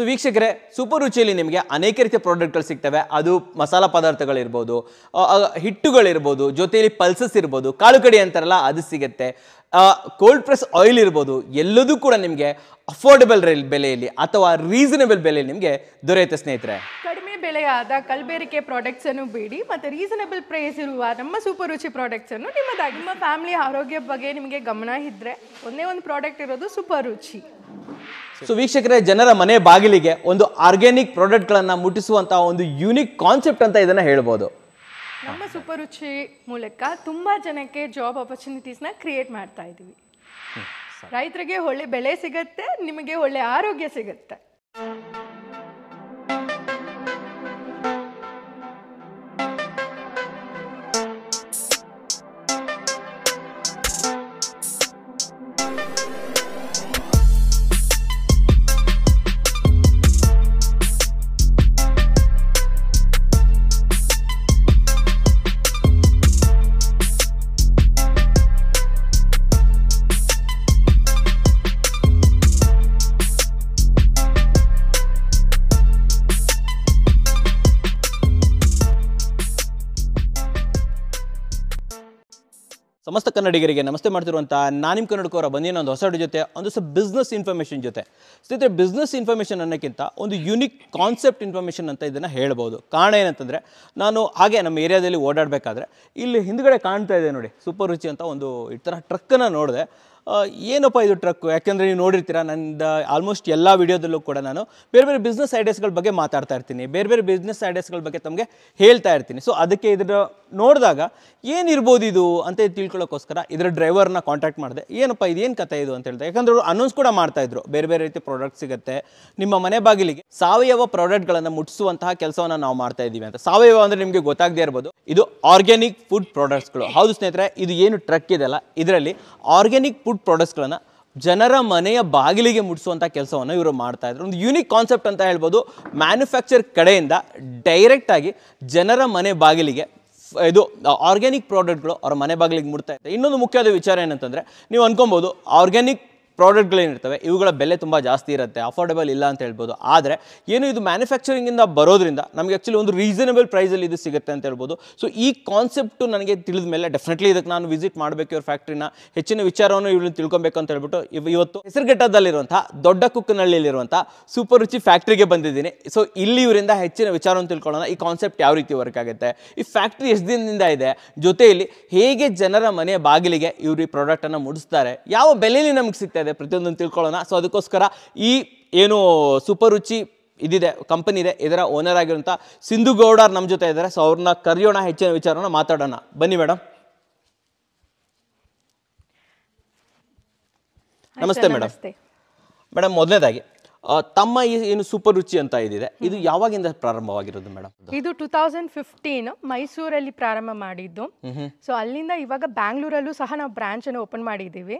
So ವೀಕ್ಷಕರೇ super ರುಚಿಯಲ್ಲಿ ನಿಮಗೆ ಅನೇಕ ರೀತಿಯ ಪ್ರಾಡಕ್ಟ್ಗಳು ಸಿಗ್ತವೆ ಅದು ಮಸಾಲ ಪದಾರ್ಥಗಳಿರ್ಬೋದು ಹಿಟ್ಟುಗಳಿರ್ಬೋದು ಜೊತೆಯಲ್ಲಿ ಪಲ್ಸಸ್ ಇರ್ಬೋದು ಕಾಳು ಕಡಿ ಅಂತಾರಲ್ಲ ಅದು ಸಿಗುತ್ತೆ ಕೋಲ್ಡ್ ಪ್ರೆಸ್ ಆಯಿಲ್ ಇರ್ಬೋದು ಎಲ್ಲದೂ ಕೂಡ ನಿಮಗೆ ಅಫೋರ್ಡಬಲ್ ಬೆಲೆಯಲ್ಲಿ ಅಥವಾ ರೀಸನಬಲ್ ಬೆಲೆಯಲ್ಲಿ ನಿಮಗೆ ದೊರೆಯುತ್ತೆ ಸ್ನೇಹಿತರೆ ಬೆಳೆಯಾದ ಕಲಬೇರಿಕೆ ಅನ್ನು ಬೇಡಿ ಮತ್ತೆ ರೀಸನಬಲ್ ಪ್ರೈಸ್ ಇರುವ ನಮ್ಮ ಸೂಪರ್ ರುಚಿ ಅನ್ನು ನಿಮ್ಮದಾಗಿ ನಿಮ್ಮ ಫ್ಯಾಮಿಲಿ ಆರೋಗ್ಯ ಬಗ್ಗೆ ನಿಮಗೆ ಗಮನ ಇದ್ರೆ ಒಂದೇ ಒಂದು ಪ್ರಾಡಕ್ಟ್ ಇರೋದು ಸೂಪರ್ ರುಚಿ ಸೊ ವೀಕ್ಷಕರೇ ಜನರ ಮನೆ ಬಾಗಿಲಿಗೆ ಒಂದು ಆರ್ಗ್ಯಾನಿಕ್ ಗಳನ್ನ ಮುಟ್ಟಿಸುವಂತಹ ಒಂದು ಯುನಿಕ್ ಕಾನ್ಸೆಪ್ಟ್ ಅಂತ ಇದನ್ನ ಹೇಳ್ಬೋದು ನಮ್ಮ ಸೂಪರ್ ರುಚಿ ಮೂಲಕ ತುಂಬಾ ಜನಕ್ಕೆ ಜಾಬ್ ನ ಕ್ರಿಯೇಟ್ ಮಾಡ್ತಾ ಇದೀವಿ ರೈತರಿಗೆ ಒಳ್ಳೆ ಬೆಳೆ ಸಿಗುತ್ತೆ ನಿಮಗೆ ಒಳ್ಳೆ ಆರೋಗ್ಯ ಸಿಗುತ್ತೆ ಕನ್ನಡಿಗರಿಗೆ ನಮಸ್ತೆ ಮಾಡ್ತಿರುವಂಥ ನಾನಿಮ್ ಕನ್ನಡಕೋರ ಬಂದಿನ ಒಂದು ಹೊಸ ಜೊತೆ ಒಂದು ಸ್ವಲ್ಪ ಬಿಸ್ನೆಸ್ ಇನ್ಫಾರ್ಮೇಷನ್ ಜೊತೆ ಸ್ನೇಹಿತರೆ ಬಿಸ್ನೆಸ್ ಇನ್ಫಾರ್ಮೇಷನ್ ಅನ್ನೋಕ್ಕಿಂತ ಒಂದು ಯುನಿಕ್ ಕಾನ್ಸೆಪ್ಟ್ ಇನ್ಫಾರ್ಮೇಷನ್ ಅಂತ ಇದನ್ನು ಹೇಳ್ಬೋದು ಕಾರಣ ಏನಂತಂದರೆ ನಾನು ಹಾಗೆ ನಮ್ಮ ಏರಿಯಾದಲ್ಲಿ ಓಡಾಡಬೇಕಾದ್ರೆ ಇಲ್ಲಿ ಹಿಂದ್ಗಡೆ ಕಾಣ್ತಾ ಇದೆ ನೋಡಿ ಸೂಪರ್ ರುಚಿ ಅಂತ ಒಂದು ಈ ಥರ ಟ್ರಕ್ಕನ್ನು ನೋಡಿದೆ ಏನಪ್ಪ ಇದು ಟ್ರಕ್ಕು ಯಾಕೆಂದರೆ ನೀವು ನೋಡಿರ್ತೀರ ನಂದು ಆಲ್ಮೋಸ್ಟ್ ಎಲ್ಲ ವಿಡಿಯೋದಲ್ಲೂ ಕೂಡ ನಾನು ಬೇರೆ ಬೇರೆ ಬಿಸ್ನೆಸ್ ಐಡಿಯಾಸ್ಗಳ ಬಗ್ಗೆ ಮಾತಾಡ್ತಾ ಇರ್ತೀನಿ ಬೇರೆ ಬೇರೆ ಬಿಸ್ನೆಸ್ ಐಡಿಯಾಸ್ಗಳ ಬಗ್ಗೆ ತಮಗೆ ಹೇಳ್ತಾ ಇರ್ತೀನಿ ಸೊ ಅದಕ್ಕೆ ಇದರ ನೋಡಿದಾಗ ಏನಿರ್ಬೋದು ಇದು ಅಂತ ತಿಳ್ಕೊಳ್ಳೋಕ್ಕೋಸ್ಕರ ಇದರ ಡ್ರೈವರ್ನ ಕಾಂಟ್ಯಾಕ್ಟ್ ಮಾಡಿದೆ ಏನಪ್ಪ ಇದೇನು ಕಥೆ ಇದು ಅಂತ ಹೇಳಿದೆ ಯಾಕಂದರೆ ಅವರು ಅನೌನ್ಸ್ ಕೂಡ ಮಾಡ್ತಾಯಿದ್ರು ಬೇರೆ ಬೇರೆ ರೀತಿ ಪ್ರಾಡಕ್ಟ್ ಸಿಗುತ್ತೆ ನಿಮ್ಮ ಮನೆ ಬಾಗಿಲಿಗೆ ಸಾವಯವ ಪ್ರಾಡಕ್ಟ್ಗಳನ್ನು ಮುಟ್ಟಿಸುವಂತಹ ಕೆಲಸವನ್ನು ನಾವು ಮಾಡ್ತಾ ಇದ್ದೀವಿ ಅಂತ ಸಾವಯವ ಅಂದರೆ ನಿಮಗೆ ಗೊತ್ತಾಗದೇ ಇರ್ಬೋದು ಇದು ಆರ್ಗ್ಯಾನಿಕ್ ಫುಡ್ ಪ್ರಾಡಕ್ಟ್ಸ್ಗಳು ಹೌದು ಸ್ನೇಹಿತರೆ ಇದು ಏನು ಟ್ರಕ್ ಇದೆಲ್ಲ ಇದರಲ್ಲಿ ಆರ್ಗ್ಯಾನಿಕ್ ಫುಡ್ ಪ್ರಾಡಕ್ಟ್ಸ್ಗಳನ್ನು ಜನರ ಮನೆಯ ಬಾಗಿಲಿಗೆ ಮುಟ್ಟಿಸುವಂಥ ಕೆಲಸವನ್ನು ಇವರು ಮಾಡ್ತಾ ಇದ್ರು ಒಂದು ಯೂನಿಕ್ ಕಾನ್ಸೆಪ್ಟ್ ಅಂತ ಹೇಳ್ಬೋದು ಮ್ಯಾನುಫ್ಯಾಕ್ಚರ್ ಕಡೆಯಿಂದ ಡೈರೆಕ್ಟಾಗಿ ಜನರ ಮನೆ ಬಾಗಿಲಿಗೆ ಇದು ಆರ್ಗ್ಯಾನಿಕ್ ಪ್ರಾಡಕ್ಟ್ಗಳು ಅವರ ಮನೆ ಬಾಗಿಲಿಗೆ ಮುಡ್ತಾ ಇದೆ ಇನ್ನೊಂದು ಮುಖ್ಯವಾದ ವಿಚಾರ ಏನಂತಂದರೆ ನೀವು ಅನ್ಕೊಬೋದು ಆರ್ಗ್ಯಾನಿಕ್ ಏನಿರ್ತವೆ ಇವುಗಳ ಬೆಲೆ ತುಂಬ ಜಾಸ್ತಿ ಇರುತ್ತೆ ಅಫೋರ್ಡೆಬಲ್ ಇಲ್ಲ ಅಂತ ಹೇಳ್ಬೋದು ಆದರೆ ಏನು ಇದು ಮ್ಯಾನುಫ್ಯಾಕ್ಚರಿಂಗಿಂದ ಬರೋದ್ರಿಂದ ನಮಗೆ ಆ್ಯಕ್ಚುಲಿ ಒಂದು ರೀಸನಬಲ್ ಪ್ರೈಸಲ್ಲಿ ಇದು ಸಿಗುತ್ತೆ ಅಂತ ಹೇಳ್ಬೋದು ಸೊ ಈ ಕಾನ್ಸೆಪ್ಟು ನನಗೆ ತಿಳಿದ ಮೇಲೆ ಡೆಫಿನೆಟ್ಲಿ ಇದಕ್ಕೆ ನಾನು ವಿಸಿಟ್ ಮಾಡಬೇಕು ಇವ್ರ ಫ್ಯಾಕ್ಟ್ರಿನ ಹೆಚ್ಚಿನ ವಿಚಾರವನ್ನು ಇವ್ರನ್ನ ತಿಳ್ಕೊಬೇಕು ಅಂತ ಹೇಳ್ಬಿಟ್ಟು ಇವತ್ತು ಹೆಸರುಘಟ್ಟದಲ್ಲಿರುವಂಥ ದೊಡ್ಡ ಕುಕ್ಕನಹಳ್ಳಿಯಲ್ಲಿರುವಂಥ ಸೂಪರ್ ರುಚಿ ಫ್ಯಾಕ್ಟ್ರಿಗೆ ಬಂದಿದ್ದೀನಿ ಸೊ ಇಲ್ಲಿ ಇವರಿಂದ ಹೆಚ್ಚಿನ ವಿಚಾರವನ್ನು ತಿಳ್ಕೊಳ್ಳೋಣ ಈ ಕಾನ್ಸೆಪ್ಟ್ ಯಾವ ರೀತಿ ವರ್ಕ್ ಆಗುತ್ತೆ ಈ ಫ್ಯಾಕ್ಟ್ರಿ ಎಷ್ಟು ದಿನದಿಂದ ಇದೆ ಜೊತೆಯಲ್ಲಿ ಹೇಗೆ ಜನರ ಮನೆಯ ಬಾಗಿಲಿಗೆ ಇವರು ಈ ಪ್ರಾಡಕ್ಟನ್ನು ಮುಡಿಸ್ತಾರೆ ಯಾವ ಬೆಲೆಯಲ್ಲಿ ನಮಗೆ ಸಿಗ್ತಾ ಇದೆ ಪ್ರತಿಯೊಂದನ್ನು ತಿಳ್ಕೊಳ್ಳೋಣ ಸೊ ಅದಕ್ಕೋಸ್ಕರ ಈ ಏನು ಸೂಪರ್ ರುಚಿ ಇದಿದೆ ಕಂಪನಿ ಇದೆ ಇದರ ಓನರ್ ಆಗಿರುವಂಥ ಸಿಂಧು ಗೌಡರ್ ನಮ್ಮ ಜೊತೆ ಇದ್ದಾರೆ ಸೊ ಅವ್ರನ್ನ ಕರೆಯೋಣ ಹೆಚ್ಚಿನ ವಿಚಾರನ ಮಾತಾಡೋಣ ಬನ್ನಿ ಮೇಡಮ್ ನಮಸ್ತೆ ಮೇಡಮ್ ಮೇಡಮ್ ಮೊದಲನೇದಾಗಿ ತಮ್ಮ ಏನು ಸೂಪರ್ ರುಚಿ ಅಂತ ಇದಿದೆ ಇದು ಯಾವಾಗಿಂದ ಪ್ರಾರಂಭವಾಗಿರೋದು ಮೇಡಮ್ ಇದು ಟೂ ತೌಸಂಡ್ ಫಿಫ್ಟೀನ್ ಮೈಸೂರಲ್ಲಿ ಪ್ರಾರಂಭ ಮಾಡಿದ್ದು ಸೊ ಅಲ್ಲಿಂದ ಇವಾಗ ಬ್ಯಾಂಗ್ಳೂರಲ್ಲೂ ಸಹ ನಾವು ಬ್ರಾಂಚ್ ಅನ್ನು ಓಪನ್ ಮಾಡಿದ್ದೀವಿ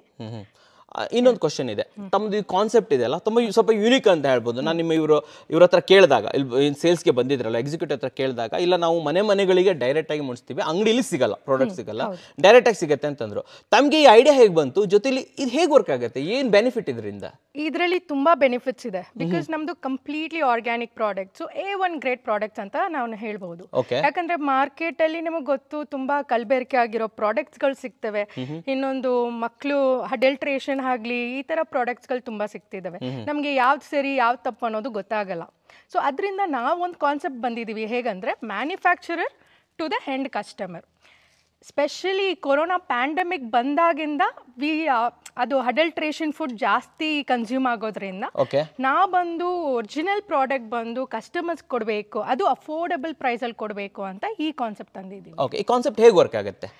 ಇನ್ನೊಂದು ಕ್ವಶನ್ ಇದೆ ತಮ್ಮದು ಈ ಕಾನ್ಸೆಪ್ಟ್ ಅಲ್ಲ ತುಂಬ ಸ್ವಲ್ಪ ಯೂನಿಕ್ ಅಂತ ಹೇಳ್ಬೋದು ನಾನು ನಿಮ್ಮ ಇವರು ಇವ್ರ ಹತ್ರ ಕೇಳಿದಾಗ ಇಲ್ಲಿ ಸೇಲ್ಸ್ಗೆ ಬಂದಿದ್ರಲ್ಲ ಎಕ್ಸಿಕ್ಯೂಟಿವ್ ಹತ್ರ ಕೇಳಿದಾಗ ಇಲ್ಲ ನಾವು ಮನೆ ಮನೆಗಳಿಗೆ ಡೈರೆಕ್ಟ್ ಆಗಿ ಮುಡಿಸ್ತೀವಿ ಅಂಗಡಿಲಿ ಸಿಗಲ್ಲ ಪ್ರಾಡಕ್ಟ್ ಸಿಗಲ್ಲ ಡೈರೆಕ್ಟ್ ಆಗಿ ಸಿಗುತ್ತೆ ಅಂತಂದ್ರು ತಮಗೆ ಈ ಐಡಿಯಾ ಹೇಗೆ ಬಂತು ಜೊತೆಲಿ ಇದು ಹೇಗೆ ವರ್ಕ್ ಆಗುತ್ತೆ ಏನು ಬೆನಿಫಿಟ್ ಇದರಿಂದ ಇದರಲ್ಲಿ ತುಂಬ ಬೆನಿಫಿಟ್ಸ್ ಇದೆ ಬಿಕಾಸ್ ನಮ್ದು completely organic so A one great products ಅಂತ ನಾವು ಹೇಳ್ಬೋದು ಯಾಕಂದ್ರೆ ಮಾರ್ಕೆಟ್ ಅಲ್ಲಿ ನಿಮಗೆ ಗೊತ್ತು ತುಂಬಾ ಕಲಬೆರಕೆ ಆಗಿರೋ ಗಳು ಸಿಗ್ತವೆ ಇನ್ನೊಂದು ಮಕ್ಕಳು ಅಡಲ್ಟ್ರೇಷನ್ ಆಗ್ಲಿ ಈ ತರ ಪ್ರಾಡಕ್ಟ್ಸ್ಗಳು ತುಂಬಾ ಸಿಗ್ತಿದ್ದಾವೆ ನಮಗೆ ಯಾವ್ದು ಸರಿ ಯಾವ್ದು ತಪ್ಪು ಅನ್ನೋದು ಗೊತ್ತಾಗಲ್ಲ ಸೊ ಅದರಿಂದ ನಾವೊಂದು ಕಾನ್ಸೆಪ್ಟ್ ಬಂದಿದ್ದೀವಿ ಹೇಗಂದ್ರೆ manufacturer to the end customer specially corona pandemic ಬಂದಾಗಿಂದ ವಿ ಅದು ಅಡಲ್ಟ್ರೇಷನ್ ಫುಡ್ ಜಾಸ್ತಿ ಕನ್ಸ್ಯೂಮ್ ಆಗೋದ್ರಿಂದ ನಾ ಬಂದು ಒರಿಜಿನಲ್ ಪ್ರಾಡಕ್ಟ್ ಬಂದು ಕಸ್ಟಮರ್ಸ್ ಕೊಡಬೇಕು ಅದು ಅಫೋರ್ಡಬಲ್ ಪ್ರೈಸಲ್ಲಿ ಕೊಡಬೇಕು ಅಂತ ಈ ಕಾನ್ಸೆಪ್ಟ್ ತಂದಿದ್ದೀವಿ ಈ ಕಾನ್ಸೆಪ್ಟ್ ಹೇಗೆ ವರ್ಕ್ ಆಗುತ್ತೆ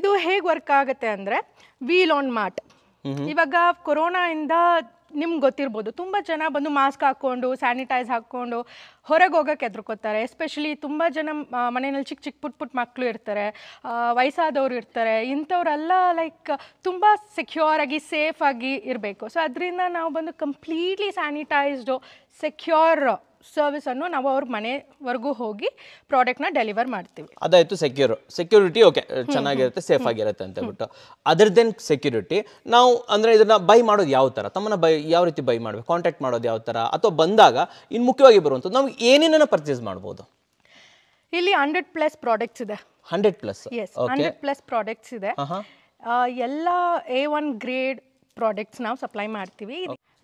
ಇದು ಹೇಗೆ ವರ್ಕ್ ಆಗುತ್ತೆ ಅಂದರೆ ವೀಲ್ ಆನ್ ಮಾರ್ಟ್ ಇವಾಗ ಕೊರೋನಾ ಇಂದ ನಿಮ್ಗೆ ಗೊತ್ತಿರ್ಬೋದು ತುಂಬ ಜನ ಬಂದು ಮಾಸ್ಕ್ ಹಾಕ್ಕೊಂಡು ಸ್ಯಾನಿಟೈಸ್ ಹಾಕ್ಕೊಂಡು ಹೊರಗೆ ಹೋಗೋಕ್ಕೆ ಎದ್ರುಕೋತಾರೆ ಎಸ್ಪೆಷಲಿ ತುಂಬ ಜನ ಮನೆಯಲ್ಲಿ ಚಿಕ್ಕ ಚಿಕ್ಕ ಪುಟ್ ಪುಟ್ ಮಕ್ಕಳು ಇರ್ತಾರೆ ವಯಸ್ಸಾದವರು ಇರ್ತಾರೆ ಇಂಥವ್ರೆಲ್ಲ ಲೈಕ್ ತುಂಬ ಸೆಕ್ಯೂರ್ ಆಗಿ ಸೇಫ್ ಆಗಿ ಇರಬೇಕು ಸೊ ಅದರಿಂದ ನಾವು ಬಂದು ಕಂಪ್ಲೀಟ್ಲಿ ಸ್ಯಾನಿಟೈಸ್ಡು ಸೆಕ್ಯೂರ್ ಸರ್ವಿಸನ್ನು ನಾವು ಅವ್ರ ಮನೆವರೆಗೂ ಹೋಗಿ ಪ್ರಾಡಕ್ಟ್ನ ಡೆಲಿವರ್ ಮಾಡ್ತೀವಿ ಅದಾಯಿತು ಸೆಕ್ಯೂರ್ ಸೆಕ್ಯೂರಿಟಿ ಓಕೆ ಚೆನ್ನಾಗಿರುತ್ತೆ ಸೇಫ್ ಆಗಿರುತ್ತೆ ಅಂತ ಹೇಳ್ಬಿಟ್ಟು ದೆನ್ ಸೆಕ್ಯೂರಿಟಿ ನಾವು ಅಂದರೆ ಇದನ್ನು ಬೈ ಮಾಡೋದು ಯಾವ ಥರ ತಮ್ಮನ್ನು ಬೈ ಯಾವ ರೀತಿ ಬೈ ಮಾಡಬೇಕು ಕಾಂಟ್ಯಾಕ್ಟ್ ಮಾಡೋದು ಯಾವ ಥರ ಅಥವಾ ಬಂದಾಗ ಇನ್ನು ಮುಖ್ಯವಾಗಿ ಬರುವಂಥದ್ದು ನಾವು ಏನೇನನ್ನು ಪರ್ಚೇಸ್ ಮಾಡ್ಬೋದು ಇಲ್ಲಿ ಹಂಡ್ರೆಡ್ ಪ್ಲಸ್ ಪ್ರಾಡಕ್ಟ್ಸ್ ಇದೆ hundred plus yes hundred plus products ಇದೆ ಎಲ್ಲ ಎ ಒನ್ ಗ್ರೇಡ್ ಪ್ರಾಡಕ್ಟ್ಸ್ ನಾವು ಸಪ್ಲೈ ಮಾಡ್ತೀವಿ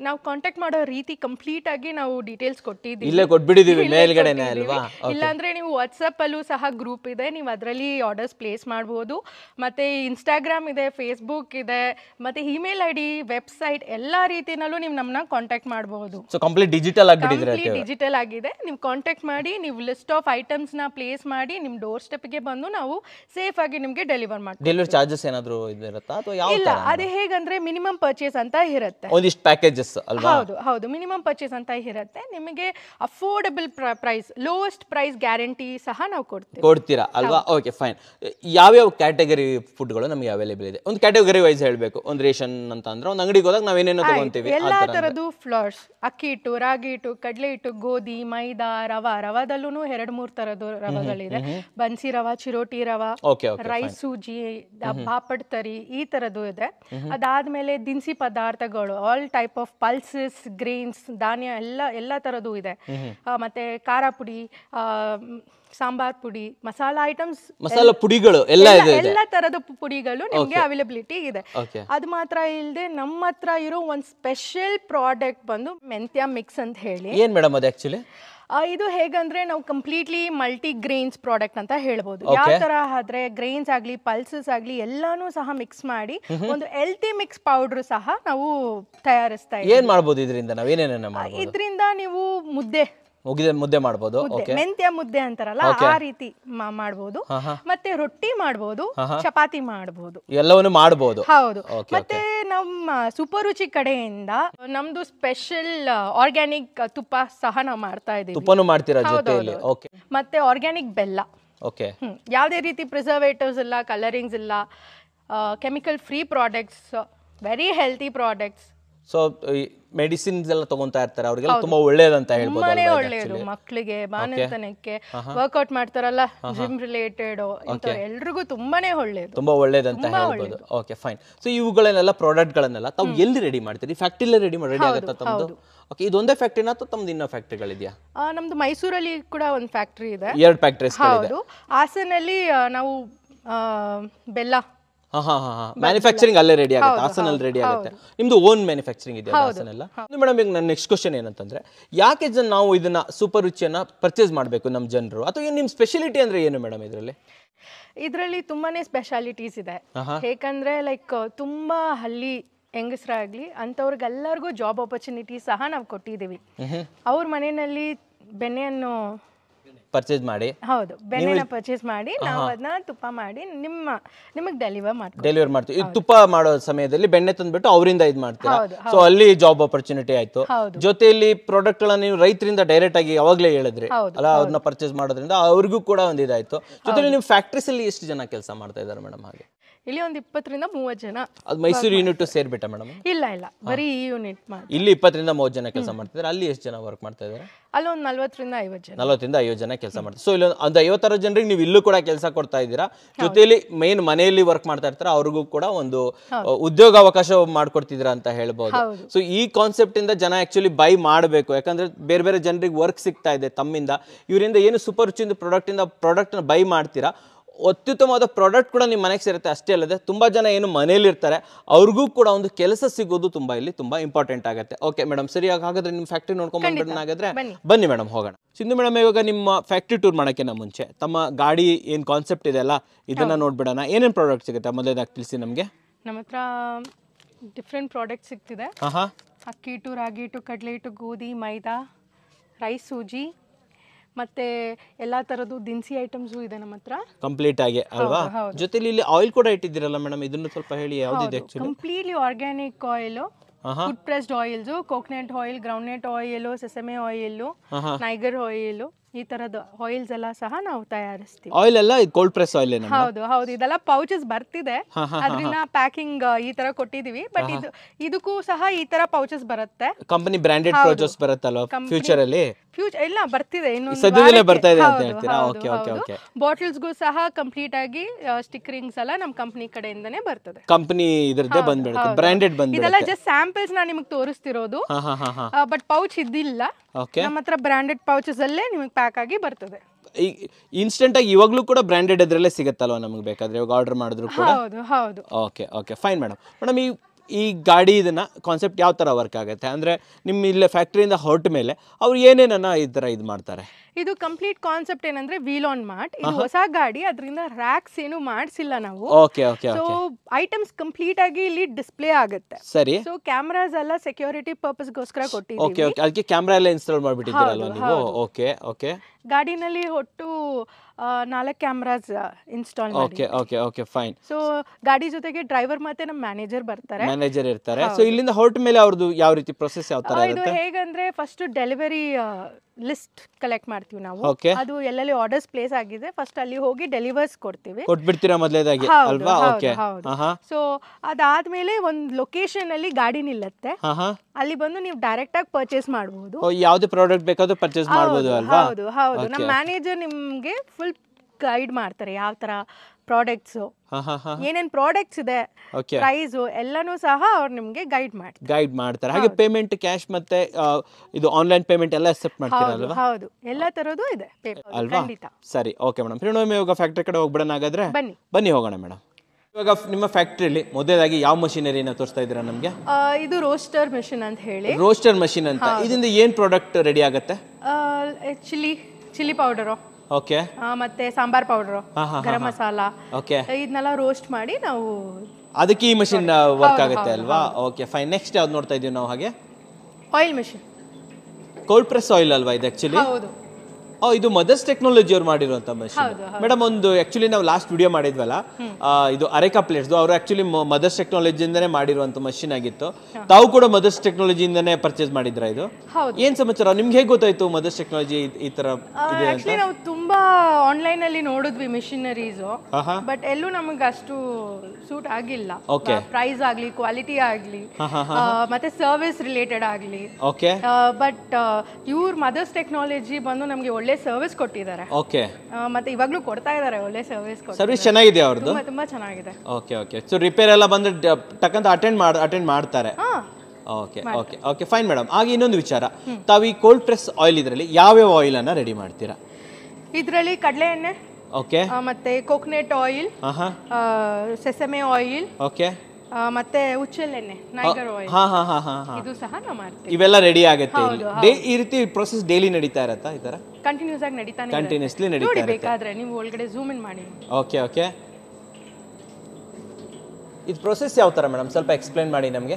ನಾವು ಕಾಂಟ್ಯಾಕ್ಟ್ ಮಾಡೋ ರೀತಿ ಕಂಪ್ಲೀಟ್ ಆಗಿ ನಾವು ಡೀಟೇಲ್ಸ್ ಕೊಟ್ಟಿದ್ದೀವಿ ಇಲ್ಲೇ ಕೊಟ್ಬಿಟ್ಟಿದ್ದೀವಿ ಮೇಲ್ಗಡೆನೆ ಅಲ್ವಾ ಇಲ್ಲಾಂದ್ರೆ ನೀವು ವಾಟ್ಸಪ್ ಅಲ್ಲೂ ಸಹ ಗ್ರೂಪ್ ಇದೆ ನೀವು ಅದರಲ್ಲಿ ಆರ್ಡರ್ಸ್ ಪ್ಲೇಸ್ ಮಾಡಬಹುದು ಮತ್ತೆ ಇನ್ಸ್ಟಾಗ್ರಾಮ್ ಇದೆ ಫೇಸ್ಬುಕ್ ಇದೆ ಮತ್ತೆ ಇಮೇಲ್ ಐ ಡಿ ವೆಬ್ಸೈಟ್ ಎಲ್ಲಾ ರೀತಿನಲ್ಲೂ ನೀವು ನಮ್ಮನ್ನ ಕಾಂಟ್ಯಾಕ್ಟ್ ಮಾಡಬಹುದು ಕಂಪ್ಲೀಟ್ ಡಿಜಿಟಲ್ ಡಿಜಿಟಲ್ ಆಗಿದೆ ನೀವು ಕಾಂಟ್ಯಾಕ್ಟ್ ಮಾಡಿ ನೀವು ಲಿಸ್ಟ್ ಆಫ್ ಐಟಮ್ಸ್ ನ ಪ್ಲೇಸ್ ಮಾಡಿ ನಿಮ್ಮ ಡೋರ್ ಸ್ಟೆಪ್ ಗೆ ಬಂದು ನಾವು ಸೇಫ್ ಆಗಿ ನಿಮಗೆ ಡೆಲಿವರ್ ಮಾಡ್ತೀವಿ ಡೆಲಿವರಿ ಚಾರ್ಜಸ್ ಏನಾದರೂ ಇರುತ್ತಾ ಅಥವಾ ಯಾವ ಇಲ್ಲ ಅದೇ ಹೇಗಂದ್ರೆ ಮಿನಿಮಮ್ ಪರ್ಚೇಸ್ ಅಂತ ಇರುತ್ತೆ ಪ್ಯಾಕೇಜಸ್ ಪರ್ಚೇಸ್ ಅಲ್ವಾ ಹೌದು ಹೌದು ಮಿನಿಮಮ್ ಪರ್ಚೇಸ್ ಅಂತ ಇರುತ್ತೆ ನಿಮಗೆ affordable price lowest price guarantee ಸಹ ನಾವು ಕೊಡ್ತೀವಿ ಕೊಡ್ತೀರಾ ಅಲ್ವಾ ಓಕೆ ಫೈನ್ ಯಾವ ಯಾವ್ಯಾವ ಕ್ಯಾಟಗರಿ ಫುಡ್ಗಳು ನಮಗೆ ಅವೈಲೇಬಲ್ ಇದೆ ಒಂದು ಕ್ಯಾಟಗರಿ ವೈಸ್ ಹೇಳಬೇಕು ಒಂದು ರೇಷನ್ ಅಂತ ಅಂದ್ರೆ ಒಂದು ಅಂಗಡಿಗೆ ಹೋದಾಗ ನಾವೇನೇನೋ ತಗೊಂತೀವಿ ಎಲ್ಲಾ ತರದ್ದು ಫ್ಲೋರ್ಸ್ ಅಕ್ಕಿ ಹಿಟ್ಟು ರಾಗಿ ಹಿಟ್ಟು ಕಡಲೆ ಹಿಟ್ಟು ಗೋಧಿ ಮೈದಾ ರವಾ ರವಾದಲ್ಲೂ ಎರಡು ಮೂರು ತರದ್ದು ರವಗಳಿದೆ ಬನ್ಸಿ ರವಾ ಚಿರೋಟಿ ರವಾ ರೈಸ್ ಸೂಜಿ ಪಾಪಡ್ ತರಿ ಈ ತರದ್ದು ಇದೆ ಅದಾದ್ಮೇಲೆ ದಿನಸಿ ಪದಾರ್ಥಗಳು all type of pulses greens ಧಾನ್ಯ ಎಲ್ಲ ಎಲ್ಲ ಥರದ್ದು ಇದೆ ಮತ್ತೆ ಖಾರ ಪುಡಿ ಸಾಂಬಾರ್ ಪುಡಿ ಮಸಾಲಾ ಐಟಮ್ಸ್ ಮಸಾಲ ಪುಡಿಗಳು ಎಲ್ಲ ಎಲ್ಲ ತರದ ಪುಡಿಗಳು ನಿಮಗೆ ಅವೈಲಬಿಲಿಟಿ ಇದೆ ಅದು ಮಾತ್ರ ಇಲ್ಲದೆ ನಮ್ಮ ಹತ್ರ ಇರೋ ಒಂದು ಸ್ಪೆಷಲ್ ಪ್ರಾಡಕ್ಟ್ ಬಂದು ಮೆಂತ್ಯ ಮಿಕ್ಸ್ ಅಂತ ಹೇಳಿ ಏನ್ ಮೇಡಮ್ ಅದು ಆಕ್ಚುಲಿ ಇದು ಹೇಗಂದ್ರೆ ನಾವು ಕಂಪ್ಲೀಟ್ಲಿ ಮಲ್ಟಿ ಗ್ರೇನ್ಸ್ ಪ್ರಾಡಕ್ಟ್ ಅಂತ ಹೇಳ್ಬೋದು ಯಾವ ತರ ಆದ್ರೆ ಗ್ರೈನ್ಸ್ ಆಗ್ಲಿ ಪಲ್ಸಸ್ ಆಗ್ಲಿ ಎಲ್ಲಾನು ಸಹ ಮಿಕ್ಸ್ ಮಾಡಿ ಒಂದು ಎಲ್ತಿ ಮಿಕ್ಸ್ ಪೌಡರ್ ಸಹ ನಾವು ತಯಾರಿಸ್ತಾ ಇದ್ದೀವಿ ನಾವು ಇದರಿಂದ ನೀವು ಮುದ್ದೆ ಒಗಿದ ಮುದ್ದೆ ಮಾಡಬಹುದು ಮೆಂತ್ಯ ಮುದ್ದೆ ಅಂತಾರಲ್ಲ ಆ ರೀತಿ ಮಾಡಬಹುದು ಮತ್ತೆ ರೊಟ್ಟಿ ಮಾಡಬಹುದು ಚಪಾತಿ ಮಾಡಬಹುದು ಎಲ್ಲವನ್ನು ಮಾಡಬಹುದು ಹೌದು ಮತ್ತೆ ನಮ್ಮ ಸೂಪರ್ ರುಚಿ ಕಡೆಯಿಂದ ನಮ್ದು ಸ್ಪೆಷಲ್ ಆರ್ಗ್ಯಾನಿಕ್ ತುಪ್ಪ ಸಹ ನಾವು ಮಾಡ್ತಾ ಇದ್ದೀವಿ ತುಪ್ಪನು ಮಾಡ್ತೀರಾ ಜೊತೆಯಲ್ಲಿ ಓಕೆ ಮತ್ತೆ ಆರ್ಗ್ಯಾನಿಕ್ ಬೆಲ್ಲ ಓಕೆ ಯಾವುದೇ ರೀತಿ ಪ್ರಿಸರ್ವೇಟಿವ್ಸ್ ಇಲ್ಲ ಕಲರಿಂಗ್ಸ್ ಇಲ್ಲ chemical free products very healthy products so medicines ಎಲ್ಲ ತಗೊಂತಾ ಇರ್ತಾರೆ ಅವರಿಗೆಲ್ಲ ತುಂಬಾ ಒಳ್ಳೇದಂತ ತುಂಬಾನೇ ಒಳ್ಳೆಯದು ಹೇಳ್ಬೋದು ಮಕ್ಕಳಿಗೆ ಮಾನಂತನಕ್ಕೆ ವರ್ಕೌಟ್ ಮಾಡ್ತಾರಲ್ಲ ಜಿಮ್ ರಿಲೇಟೆಡ್ ಎಲ್ರಿಗೂ ತುಂಬಾನೇ ಒಳ್ಳೇದು ತುಂಬಾ ಒಳ್ಳೇದಂತ ಹೇಳ್ಬೋದು ಓಕೆ ಫೈನ್ ಸೊ ಇವುಗಳನ್ನೆಲ್ಲ ಪ್ರಾಡಕ್ಟ್ಗಳನ್ನೆಲ್ಲ ತಾವು ಎಲ್ಲಿ ರೆಡಿ ಮಾಡ್ತೀರಿ ಫ್ಯಾಕ್ಟ್ರಿಲೇ ರೆಡಿ ರೆಡಿ ಆಗುತ್ತಾ ತಮ್ಮದು ಓಕೆ ಇದೊಂದೇ ಫ್ಯಾಕ್ಟ್ರಿನ ಅಥವಾ ತಮ್ಮದು ಇನ್ನೂ ಫ್ಯಾಕ್ಟ್ರಿಗಳಿದೆಯಾ ನಮ್ದು ಮೈಸೂರಲ್ಲಿ ಕೂಡ ಒಂದು ಫ್ಯಾಕ್ಟ್ರಿ ಇದೆ ಎರಡು ಫ್ಯಾಕ್ಟ್ರೀಸ್ ಹೌದು ಹಾಸನಲ್ಲಿ ನಾವು ಬೆಲ್ಲ ಮ್ಯಾನುಫ್ಯಾಕ್ಚರಿಂಗ್ ಅಲ್ಲೇ ರೆಡಿ ಆಗುತ್ತೆ ಹಾಸನಲ್ಲಿ ರೆಡಿ ಆಗುತ್ತೆ ನಿಮ್ದು ಓನ್ ಮ್ಯಾನುಫ್ಯಾಕ್ಚರಿಂಗ್ ಇದೆ ಹಾಸನೆಲ್ಲ ಮೇಡಮ್ ಈಗ ನನ್ನ ನೆಕ್ಸ್ಟ್ ಕ್ವಶನ್ ಏನಂತಂದ್ರೆ ಯಾಕೆ ಜನ ನಾವು ಇದನ್ನ ಸೂಪರ್ ರುಚಿಯನ್ನ ಪರ್ಚೇಸ್ ಮಾಡಬೇಕು ನಮ್ಮ ಜನರು ಅಥವಾ ನಿಮ್ ನಿಮ್ಮ ಸ್ಪೆಷಾಲಿಟಿ ಅಂದ್ರೆ ಏನು ಮೇಡಮ್ ಇದರಲ್ಲಿ ಇದರಲ್ಲಿ ತುಂಬಾನೇ ಸ್ಪೆಷಾಲಿಟೀಸ್ ಇದೆ ಏಕಂದ್ರೆ ಲೈಕ್ ತುಂಬಾ ಹಳ್ಳಿ ಹೆಂಗಸರಾಗ್ಲಿ ಅಂತವ್ರಿಗೆಲ್ಲರಿಗೂ ಜಾಬ್ ಆಪರ್ಚುನಿಟಿ ಸಹ ನಾವು ಕೊಟ್ಟಿದ್ದೀವಿ ಅವ್ರ ಮನೆಯಲ್ಲಿ ಬೆಣ್ಣೆಯನ್ನು ಪರ್ಚೇಸ್ ಮಾಡಿ ಹೌದು ಬೆಣ್ಣೆನ ಪರ್ಚೇಸ್ ಮಾಡಿ ನಾವು ಅದನ್ನ ತುಪ್ಪ ಮಾಡಿ ನಿಮ್ಮ ನಿಮಗೆ ಡೆಲಿವರ್ ಮಾಡ್ತೀವಿ ಡೆಲಿವರ್ ಮಾಡ್ತೀವಿ ಇದು ತುಪ್ಪ ಮಾಡೋ ಸಮಯದಲ್ಲಿ ಬೆಣ್ಣೆ ತಂದ್ಬಿಟ್ಟು ಅವರಿಂದ ಇದು ಮಾಡ್ತೀರಾ ಸೊ ಅಲ್ಲಿ ಜಾಬ್ ಅಪರ್ಚುನಿಟಿ ಆಯ್ತು ಜೊತೆಯಲ್ಲಿ ಪ್ರಾಡಕ್ಟ್ ಗಳನ್ನ ನೀವು ರೈತರಿಂದ ಡೈರೆಕ್ಟ್ ಆಗಿ ಅವಾಗ್ಲೇ ಹೇಳಿದ್ರಿ ಅಲ್ಲ ಅವ್ರನ್ನ ಪರ್ಚೇಸ್ ಮಾಡೋದ್ರಿಂದ ಅವ್ರಿಗೂ ಕೂಡ ಒಂದಿದಾಯ್ತು ಇದಾಯ್ತು ಜೊತೆಲಿ ನೀವು ಫ್ಯಾಕ್ಟ್ರೀಸ್ ಅಲ್ಲಿ ಎಷ್ಟು ಜನ ಕೆಲಸ ಮಾಡ್ತಾ ಇದ್ದಾರೆ ಮೇಡಮ್ ಹಾಗೆ ಇಲ್ಲಿ ಒಂದು ಇಪ್ಪತ್ತರಿಂದ ಮೂವತ್ತು ಜನ ಅದು ಮೈಸೂರು ಯೂನಿಟ್ ಸೇರ್ಬಿಟ್ಟ ಮೇಡಮ್ ಇಲ್ಲ ಇಲ್ಲ ಬರೀ ಈ ಯೂನಿಟ್ ಮಾಡಿ ಇಲ್ಲಿ ಇಪ್ಪತ್ತರಿಂದ ಮೂವತ್ತು ಜನ ಕೆಲಸ ಮಾಡ್ತಿದ್ದಾರೆ ಅಲ್ಲಿ ಎಷ್ಟು ಜನ ವರ್ಕ್ ಮಾಡ್ತಾ ಇದಾರೆ ಅಲ್ಲಿ ಒಂದ್ ನಲ್ವತ್ತರಿಂದ ಐವತ್ತು ಜನ ನಲ್ವತ್ತರಿಂದ ಐವತ್ತು ಜನ ಕೆಲಸ ಮಾಡ್ತಾರೆ ಸೊ ಇಲ್ಲಿ ಒಂದ್ ಐವತ್ತಾರು ಜನರಿಗೆ ನೀವು ಇಲ್ಲೂ ಕೂಡ ಕೆಲಸ ಕೊಡ್ತಾ ಇದ್ದೀರಾ ಜೊತೆಯಲ್ಲಿ ಮೇನ್ ಮನೆಯಲ್ಲಿ ವರ್ಕ್ ಮಾಡ್ತಾ ಇರ್ತಾರೆ ಅವ್ರಿಗೂ ಕೂಡ ಒಂದು ಉದ್ಯೋಗ ಅವಕಾಶ ಮಾಡ್ಕೊಡ್ತಿದ್ರ ಅಂತ ಹೇಳ್ಬೋದು ಸೊ ಈ ಕಾನ್ಸೆಪ್ಟ್ ಇಂದ ಜನ ಆಕ್ಚುಲಿ ಬೈ ಮಾಡಬೇಕು ಯಾಕಂದ್ರೆ ಬೇರೆ ಬೇರೆ ಜನರಿಗೆ ವರ್ಕ್ ಸಿಗ್ತಾ ಇದೆ ತಮ್ಮಿಂದ ಇವರಿಂದ ಏನು ಸೂಪರ್ ರುಚಿಯಿಂದ ಪ್ರಾಡಕ್ಟ್ ಇಂದ ಪ್ರಾಡಕ್ಟ್ ಬೈ ಮಾಡ್ತೀರಾ ಅತ್ಯುತ್ತಮವಾದ ಪ್ರಾಡಕ್ಟ್ ಕೂಡ ನಿಮ್ಮ ಮನೆಗೆ ಸೇರುತ್ತೆ ಅಷ್ಟೇ ಅಲ್ಲದೆ ತುಂಬ ಜನ ಏನು ಮನೇಲಿರ್ತಾರೆ ಅವ್ರಿಗೂ ಕೂಡ ಒಂದು ಕೆಲಸ ಸಿಗೋದು ತುಂಬ ಇಲ್ಲಿ ತುಂಬ ಇಂಪಾರ್ಟೆಂಟ್ ಆಗುತ್ತೆ ಓಕೆ ಮೇಡಮ್ ಸರಿಯಾಗಿ ಹಾಗಾದ್ರೆ ನಿಮ್ಮ ಫ್ಯಾಕ್ಟ್ರಿ ನೋಡ್ಕೊಂಡು ಬನ್ನಿ ಮೇಡಮ್ ಹೋಗೋಣ ಸಿಂಧು ಮೇಡಮ್ ಇವಾಗ ನಿಮ್ಮ ಫ್ಯಾಕ್ಟ್ರಿ ಟೂರ್ ಮಾಡೋಕ್ಕಿಂತ ಮುಂಚೆ ತಮ್ಮ ಗಾಡಿ ಏನು ಕಾನ್ಸೆಪ್ಟ್ ಇದೆ ಅಲ್ಲ ಇದನ್ನ ನೋಡ್ಬಿಡೋಣ ಏನೇನು ಪ್ರಾಡಕ್ಟ್ ಸಿಗುತ್ತೆ ಮೊದಲೇದಾಗಿ ತಿಳಿಸಿ ನಮಗೆ ನಮ್ಮ ಹತ್ರ ಡಿಫ್ರೆಂಟ್ ಪ್ರಾಡಕ್ಟ್ ಸಿಗ್ತಿದೆ ಅಕ್ಕಿ ಟೂರ್ ರಾಗಿ ಕಡಲೆ ಇಟ್ಟು ಗೋಧಿ ಮೈದಾ ರೈಸ್ ಸೂಜಿ ಮತ್ತೆ ಎಲ್ಲಾ ತರದ್ದು ದಿನಸಿ ಐಟಮ್ಸ್ ಇದೆ ನಮ್ಮ ಹತ್ರ ಕಂಪ್ಲೀಟ್ ಆಗಿ ಅಲ್ವಾ ಜೊತೆಲಿ ಇಲ್ಲಿ ಆಯಿಲ್ ಕೂಡ ಇಟ್ಟಿದ್ದೀರಲ್ಲ ಮೇಡಮ್ ಇದನ್ನ ಸ್ವಲ್ಪ ಹೇಳಿ ಯಾವ್ದಿದೆ completely organic oil food pressed oils coconut oil groundnut oil sesame oil niger oil ಈ ತರದ ಆಯಿಲ್ಸ್ ಎಲ್ಲ ಸಹ ನಾವು ತಯಾರಿಸ್ತೀವಿ ಆಯಿಲ್ ಎಲ್ಲ ಇದು ಕೋಲ್ಡ್ ಪ್ರೆಸ್ ಆಯಿಲ್ ಹೌದು ಹೌದು ಇದೆಲ್ಲ ಪೌಚಸ್ ಬರ್ತಿದೆ ಅದನ್ನ ಪ್ಯಾಕಿಂಗ್ ಈ ತರ ಕೊಟ್ಟಿದೀವಿ ಬಟ್ ಇದು ಇದಕ್ಕೂ ಸಹ ಈ ತರ ಪೌಚಸ್ ಬರುತ್ತೆ ಕಂಪನಿ ಬ್ರಾಂಡೆಡ್ ಪೌಚಸ್ ಬರುತ್ತಲ್ಲ ಫ್ಯೂಚರ್ ಅಲ್ಲಿ ಫ್ಯೂಚರ್ ಇಲ್ಲ ಬರ್ತಿದೆ ಇನ್ನೊಂದು ಬರ್ತಾ ಇದೆ ಅಂತ ಹೇಳ್ತೀರಾ ಓಕೆ ಓಕೆ ಓಕೆ ಬಾಟಲ್ಸ್ ಗೂ ಸಹ ಕಂಪ್ಲೀಟ್ ಆಗಿ ಸ್ಟಿಕ್ಕರಿಂಗ್ಸ್ ಎಲ್ಲ ನಮ್ಮ ಕಂಪನಿ ಕಡೆಯಿಂದನೇ ಬರ್ತದೆ ಕಂಪನಿ ಇದರದೇ ಬಂದ್ಬಿಡುತ್ತೆ ಬ್ರಾಂಡೆಡ್ ಬಂದ್ಬಿಡುತ್ತೆ ಇದೆಲ್ಲ ಜಸ್ಟ್ ಸ್ಯಾಂಪಲ್ಸ್ ನಾನು ನಿಮಗೆ ತೋರಿಸ್ತಿರೋದು ಬಟ್ ಪೌಚ್ ಇದಿಲ್ಲ ನಮ್ಮ ಹತ್ರ ಬ್ರ್ಯಾಂಡೆಡ್ ಪೌಚಸ್ ಅಲ್ಲೇ ನಿಮಗೆ ಪ್ಯಾಕ್ ಆಗಿ ಬರ್ತದೆ ಇನ್ಸ್ಟೆಂಟ್ ಆಗಿ ಇವಾಗಲೂ ಕೂಡ ಬ್ರಾಂಡೆಡ್ ಅದರಲ್ಲೇ ಸಿಗುತ್ತಲ್ವ ನಮಗೆ ಬೇಕಾದ್ರೆ ಇವಾಗ ಆರ್ಡರ್ ಮಾಡಿದ್ರು ಕೂಡ ಹೌದು ಹೌದು okay okay fine madam madam ಈ ಈ ಗಾಡಿ ಇದನ್ನ ಕಾನ್ಸೆಪ್ಟ್ ಯಾವ ತರ ವರ್ಕ್ ಆಗುತ್ತೆ ಅಂದ್ರೆ ನಿಮ್ಮ ಇಲ್ಲೇ ಫ್ಯಾಕ್ಟ್ರಿಯಿಂದ ಹೊರಟ ಮೇಲೆ ಅವ್ರು ಏನೇನೋ ಈ ತರ ಇದು ಮಾಡ್ತಾರೆ ಇದು ಕಂಪ್ಲೀಟ್ ಕಾನ್ಸೆಪ್ಟ್ ಏನಂದ್ರೆ ವೀಲ್ ಆನ್ ಮಾರ್ಟ್ ಇದು ಹೊಸ ಗಾಡಿ ಅದರಿಂದ ರ್ಯಾಕ್ಸ್ ಏನು ಮಾಡಿಸಿಲ್ಲ ನಾವು ಸೊ ಐಟಮ್ಸ್ ಕಂಪ್ಲೀಟ್ ಆಗಿ ಇಲ್ಲಿ ಡಿಸ್ಪ್ಲೇ ಆಗುತ್ತೆ ಸರಿ ಸೊ ಕ್ಯಾಮ್ರಾಸ್ ಎಲ್ಲ ಸೆಕ್ಯೂರಿಟಿ ಪರ್ಪಸ್ ಗೋಸ್ಕರ ಕೊಟ್ಟಿದ್ದೀವಿ ಅದಕ್ಕೆ ಕ್ಯಾಮ್ರಾ ಎಲ್ಲ ಇನ್ಸ್ಟಾಲ್ ಮಾಡಿಬಿಟ್ಟಿದ್ದೀರಲ್ವಾ ನೀವು ಓಕೆ ಓಕೆ ಗಾಡಿನಲ್ಲಿ ಒಟ್ಟು ನಾಲ್ಕು cameras install okay okay okay fine so ಗಾಡಿ ಜೊತೆಗೆ ಡ್ರೈವರ್ ಮತ್ತೆ ನಮ್ಮ ಮ್ಯಾನೇಜರ್ ಬರ್ತಾರೆ ಮ್ಯಾನೇಜರ್ ಇರ್ತಾರೆ ಸೊ ಇಲ್ಲಿಂದ ಹೊರಟ ಮೇಲೆ ಅವ್ರದ್ದು ಯಾವ ರೀತಿ ಪ್ರೊಸೆಸ್ ಯಾವ ತರ ಇರುತ್ತೆ ಹೇಗಂದ್ರೆ ಫಸ್ಟ್ ಡೆಲಿವರಿ ಲಿಸ್ಟ್ ಕಲೆಕ್ಟ್ ಮಾಡ್ತೀವಿ ನಾವು ಅದು ಎಲ್ಲೆಲ್ಲಿ ಆರ್ಡರ್ಸ್ ಪ್ಲೇಸ್ ಆಗಿದೆ ಫಸ್ಟ್ ಅಲ್ಲಿ ಹೋಗಿ ಡೆಲಿವರ್ಸ್ ಕೊಡ್ತೀವಿ ಕೊಟ್ಬಿಡ್ತೀರಾ ಮೊದಲೇದಾಗಿ ಸೊ ಅದಾದ್ಮೇಲೆ ಒಂದ್ ಲೊಕೇಶನ್ ಅಲ್ಲಿ ಗಾಡಿ ನಿಲ್ಲತ್ತೆ ಅಲ್ಲಿ ಬಂದು ನೀವು ಡೈರೆಕ್ಟ್ ಆಗಿ ಪರ್ಚೇಸ್ ಮಾಡಬಹುದು ಯಾವ್ದು ಪ್ರಾಡಕ್ಟ್ ಬೇಕಾದ್ರೂ ಪರ್ಚೇಸ್ ಮಾಡಬಹುದು ಹೌದು ಹೌದು ನಮ್ಮ ಮ್ಯಾನೇಜರ್ ನಿಮ್ಗೆ ಫುಲ್ ಗೈಡ್ ಮಾಡ್ತಾರೆ ಯಾವ ತರ ಪ್ರಾಡಕ್ಟ್ಸ್ ಏನೇನ್ ಪ್ರಾಡಕ್ಟ್ಸ್ ಇದೆ ಪ್ರೈಸ್ ಎಲ್ಲಾನು ಸಹ ಅವ್ರು ನಿಮ್ಗೆ ಗೈಡ್ ಮಾಡಿ ಗೈಡ್ ಮಾಡ್ತಾರೆ ಹಾಗೆ ಪೇಮೆಂಟ್ ಕ್ಯಾಶ್ ಮತ್ತೆ ಇದು ಆನ್ಲೈನ್ ಪೇಮೆಂಟ್ ಎಲ್ಲ ಅಕ್ಸೆಪ್ಟ್ ಮಾಡ್ತೀರಲ್ವಾ ಹೌದು ಎಲ್ಲ ತರದ್ದು ಇದೆ ಅಲ್ವಾ ಸರಿ ಓಕೆ ಮೇಡಮ್ ಪ್ರಿಣೋಮಿ ಯೋಗ ಫ್ಯಾಕ್ಟರಿ ಕಡೆ ಹೋಗ್ಬಿಡೋಣ ಹಾಗಾದ್ರೆ ಬನ್ನಿ ಬನ್ನಿ ಹೋಗೋಣ ಮೇಡಮ್ ಇವಾಗ ನಿಮ್ಮ ಫ್ಯಾಕ್ಟರಿಲಿ ಮೊದಲಾಗಿ ಯಾವ ಮಷಿನರಿನ ತೋರಿಸ್ತಾ ಇದ್ದೀರಾ ನಮಗೆ ಇದು ರೋಸ್ಟರ್ ಮಷಿನ್ ಅಂತ ಹೇಳಿ ರೋಸ್ಟರ್ ಮಷಿನ್ ಅಂತ ಇದರಿಂದ ಏನು ಪ್ರಾಡಕ್ಟ್ ರೆಡಿ ಆಗುತ್ತೆ ಚಿಲ್ಲಿ ಚಿಲ್ಲಿ ಪೌಡರು ಓಕೆ ಮತ್ತೆ ಸಾಂಬಾರ್ ಪೌಡರ್ ಗರಂ ಮಸಾಲ ಓಕೆ ಇದನ್ನೆಲ್ಲ ರೋಸ್ಟ್ ಮಾಡಿ ನಾವು ಅದಕ್ಕೆ ಈ ಮಷಿನ್ ವರ್ಕ್ ಆಗುತ್ತೆ ಅಲ್ವಾ ಓಕೆ ಫೈನ್ ನೆಕ್ಸ್ಟ್ ಯಾವ್ದು ನೋಡ್ತಾ ಇದೀವಿ ನಾವು ಹಾಗೆ oil machine cold press oil ಅಲ್ವಾ ಇದು ಆ್ಯಕ್ಚುಲಿ ಹೌದು ಓ ಇದು ಮದರ್ಸ್ ಟೆಕ್ನಾಲಜಿ ಅವ್ರು ಮಾಡಿರುವಂತ ಮಷೀನ್ ಮೇಡಮ್ ಒಂದು ಆಕ್ಚುಲಿ ನಾವು ಲಾಸ್ಟ್ ವಿಡಿಯೋ ಮಾಡಿದ್ವಲ್ಲ ಇದು ಅರೆಕಾ ಪ್ಲೇಟ್ಸ್ ಅವರು ಆಕ್ಚುಲಿ ಮದರ್ಸ್ ಟೆಕ್ನಾಲಜಿಯಿಂದನೇ ಮಾಡಿರುವಂತ ಮಷೀನ್ ಆಗಿತ್ತು ತಾವು ಕೂಡ ಮದರ್ಸ್ ಟೆಕ್ನಾಲಜಿಯಿಂದನೇ ಪರ್ಚೇಸ್ ಮಾಡಿದ್ರ ಇದು ಏನ್ ಸಮಾಚಾರ ನಿಮ್ಗೆ ಹೇಗೆ ಗೊತ್ತಾಯ್ತು ಮದರ್ಸ್ ಟೆಕ್ನಾಲಜಿ ಈ ತರ ನಾವು ತುಂಬಾ ಆನ್ಲೈನ್ ಅಲ್ಲಿ ನೋಡಿದ್ವಿ ಮಿಷಿನರೀಸ್ ಬಟ್ ಎಲ್ಲೂ ನಮಗೆ ಅಷ್ಟು ಸೂಟ್ ಆಗಿಲ್ಲ ಪ್ರೈಸ್ ಆಗ್ಲಿ ಕ್ವಾಲಿಟಿ ಆಗ್ಲಿ ಮತ್ತೆ ಸರ್ವಿಸ್ ರಿಲೇಟೆಡ್ ಆಗ್ಲಿ ಬಟ್ ಇವ್ರ ಮದರ್ಸ್ ಟೆಕ್ನಾಲಜಿ ಬಂದು ನಮಗೆ ಒಳ್ಳೆ ಒಳ್ಳೆ ಸರ್ವಿಸ್ ಕೊಟ್ಟಿದ್ದಾರೆ ಓಕೆ ಮತ್ತೆ ಇವಾಗ್ಲೂ ಕೊಡ್ತಾ ಇದ್ದಾರೆ ಒಳ್ಳೆ ಸರ್ವಿಸ್ ಸರ್ವಿಸ್ ಚೆನ್ನಾಗಿದೆ ಅವ್ರದ್ದು ತುಂಬಾ ತುಂಬಾ ಚೆನ್ನಾಗಿದೆ ಓಕೆ ಓಕೆ ಸೊ ರಿಪೇರ್ ಎಲ್ಲ ಬಂದ್ರೆ ಡ- ಅಟೆಂಡ್ ಮಾಡ್ ಅಟೆಂಡ್ ಮಾಡ್ತಾರೆ ಹಾ okay okay okay fine madam ಆಗ ಇನ್ನೊಂದು ವಿಚಾರ ತಾವು ಈ ಕೋಲ್ಡ್ ಪ್ರೆಸ್ ಆಯಿಲ್ ಇದರಲ್ಲಿ ಆಯಿಲ್ ಅನ್ನು ರೆಡಿ ಮಾಡ್ತೀರಾ ಇದರಲ್ಲಿ ಕಡಲೆ ಎಣ್ಣೆ ಓಕೆ ಮತ್ತೆ ಕೊಕೊನೆಟ್ ಆಯಿಲ್ ಹಾಂ ಸೆಸಮೆ ಆಯಿಲ್ ಓಕೆ ಮತ್ತೆ ಉಚ್ಚಲೆಣ್ಣೆ ನೈಗರ್ ಆಯಿಲ್ ಇದು ಸಹ ನಾವು ಮಾಡ್ತೀವಿ ಇವೆಲ್ಲ ರೆಡಿ ಆಗುತ್ತೆ ಇಲ್ಲಿ. ಈ ರೀತಿ ಪ್ರೊಸೆಸ್ ಡೈಲಿ ನಡೀತಾ ಇರತ್ತಾ ಈ ತರ ಕಂಟಿನ್ಯೂಸ್ ಆಗಿ ನಡೀತಾ ಇರುತ್ತೆ. Continuously ನಡೀತಾ ನೋಡಿ ಬೇಕಾದ್ರೆ ನೀವು ಒಳಗಡೆ ಝೂಮ್ ಇನ್ ಮಾಡಿ ಓಕೆ ಓಕೆ ಇದು ಪ್ರೊಸೆಸ್ ಯಾವ ತರ ಮೇಡಮ್ ಸ್ವಲ್ಪ ಎಕ್ಸ್ಪ್ಲೈನ್ ಮಾಡಿ ನಮಗೆ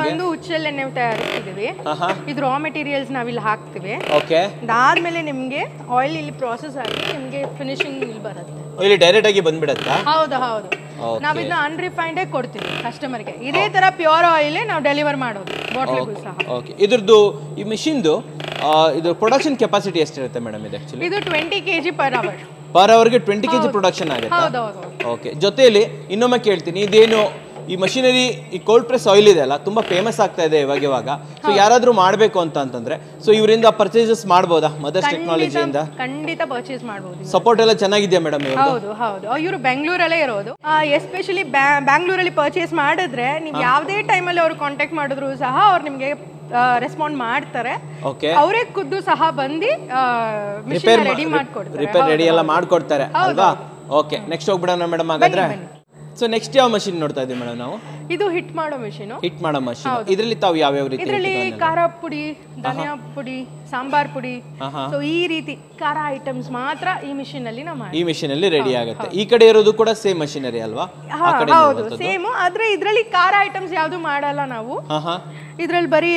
ಬಂದು ಉಚ್ಚಲೆಣ್ಣೆ ತಯಾರಿಸ್ತಿದೀವಿ ಹಾಂ ಇದು ರಾ ಮೆಟೀರಿಯಲ್ಸ್ ನಾವಿಲ್ಲಿ ಹಾಕ್ತಿವಿ ಓಕೆ ಅದಾದ್ಮೇಲೆ ನಿಮ್ಗೆ ಆಯಿಲ್ ಇಲ್ಲಿ ಪ್ರಾಸೆಸ್ ಆಗಿ ನಿಮ್ಗೆ ಫಿನಿಶಿಂಗ್ ಇಲ್ಲಿ ಬರುತ್ತೆ oh, ಇಲ್ಲಿ ಆಗಿ ಬಂದ್ಬಿಡತ್ತಾ ಹೌದು ಹೌದು ನಾವ್ ಇದನ್ನ ಅನ್ರಿಫೈಂಡೇ ಕೊಡ್ತೀವಿ ಕಸ್ಟಮರ್ಗೆ ಇದೇ ತರ ಪ್ಯೂರ್ ಆಯಿಲ್ ನಾವು ಡೆಲಿವರ್ ಮಾಡೋದು ಬಾಟ್ಲಿಗೂ ಇದ್ರದ್ದು ಈ ಮಿಷಿನ್ದು ಇದು ಪ್ರೊಡಕ್ಷನ್ ಕೆಪಾಸಿಟಿ ಎಷ್ಟಿರುತ್ತೆ ಮೇಡಮ್ ಇದು ಆಕ್ಚುಲಿ ಇದು twenty K G per hour per ಅವರ್ಗೆ ಟ್ವೆಂಟಿ ಕೆ ಜಿ ಪ್ರೊಡಕ್ಷನ್ ಆಗುತ್ತೆ ಹೌದೌದು ಓಕೆ ಜೊತೆಯಲ್ಲಿ ಇನ್ನೊಮ್ಮೆ ಕೇಳ್ತೀನಿ ಇದೇನು ಈ ಮಷಿನರಿ ಈ ಕೋಲ್ಡ್ ಪ್ರೆಸ್ ಆಯಿಲ್ ಇದೆ ಅಲ್ಲ ತುಂಬ ಫೇಮಸ್ ಆಗ್ತಾ ಇದೆ ಇವಾಗ ಇವಾಗ ಸೊ ಯಾರಾದ್ರೂ ಮಾಡಬೇಕು ಅಂತ ಅಂತಂದ್ರೆ ಸೊ ಇವರಿಂದ ಪರ್ಚೇಸಸ್ ಮಾಡಬಹುದಾ ಮದರ್ಸ್ ಇಂದ ಖಂಡಿತ ಪರ್ಚೇಸ್ ಮಾಡಬಹುದು ಸಪೋರ್ಟ್ ಎಲ್ಲ ಚೆನ್ನಾಗಿದೆ ಮೇಡಮ್ ಹೌದು ಹೌದು ಇವರು ಬೆಂಗಳೂರಲ್ಲೇ ಇರೋದು ಎಸ್ಪೆಷಲಿ ಬ್ಯಾಂಗ್ಳೂರಲ್ಲಿ ಪರ್ಚೇಸ್ ಮಾಡಿದ್ರೆ ನೀವು ಯಾವುದೇ ಟೈಮ್ ಅಲ್ಲಿ ಅವರು ಕಾಂಟ್ಯಾಕ್ಟ್ ಮಾಡಿದ್ರು ಸಹ ಅವ್ರು ನಿಮಗೆ ರೆಸ್ಪಾಂಡ್ ಮಾಡ್ತಾರೆ ಅವರೇ ಖುದ್ದು ಸಹ ಬಂದು ರೆಡಿ ಮಾಡ್ಕೊಡ್ತಾರೆ ರಿಪೇರ್ ರೆಡಿ ಎಲ್ಲ ಮಾಡ್ಕೊಡ್ತಾರೆ ಅಲ್ವಾ ಓಕೆ ನೆಕ್ಸ್ಟ್ ಹೋಗ್ಬಿಡೋಣ ಮೇಡಮ್ ಹಾಗಾದ್ರೆ ಸೊ ನೆಕ್ಸ್ಟ್ ಯಾವ ಮಷಿನ್ ನೋಡ್ತಾ ಇದೀವಿ ಮೇಡಮ್ ನಾವು ಇದು ಹಿಟ್ ಮಾಡೋ ಮಷಿನ್ ಹಿಟ್ ಮಾಡೋ ಮಷಿನ್ ಇದರಲ್ಲಿ ತಾವು ಯಾವ ಯಾವ ರೀತಿ ಇದರಲ್ಲಿ ಖಾರ ಪುಡಿ ಧನಿಯಾ ಪುಡಿ ಸಾಂಬಾರ್ ಪುಡಿ ಸೊ ಈ ರೀತಿ ಖಾರ ಐಟಮ್ಸ್ ಮಾತ್ರ ಈ ಮಿಷಿನ್ ಅಲ್ಲಿ ನಾವು ಈ ಮಿಷಿನ್ ಅಲ್ಲಿ ರೆಡಿ ಆಗುತ್ತೆ ಈ ಕಡೆ ಇರೋದು ಕೂಡ ಸೇಮ್ ಮಷಿನರಿ ಅಲ್ವಾ ಹೌದು ಸೇಮ್ ಆದ್ರೆ ಇದರಲ್ಲಿ ಖಾರ ಐಟಮ್ಸ್ ಯಾವ್ದು ಮಾಡಲ್ಲ ನಾವು ಇದ್ರಲ್ಲಿ ಬರೀ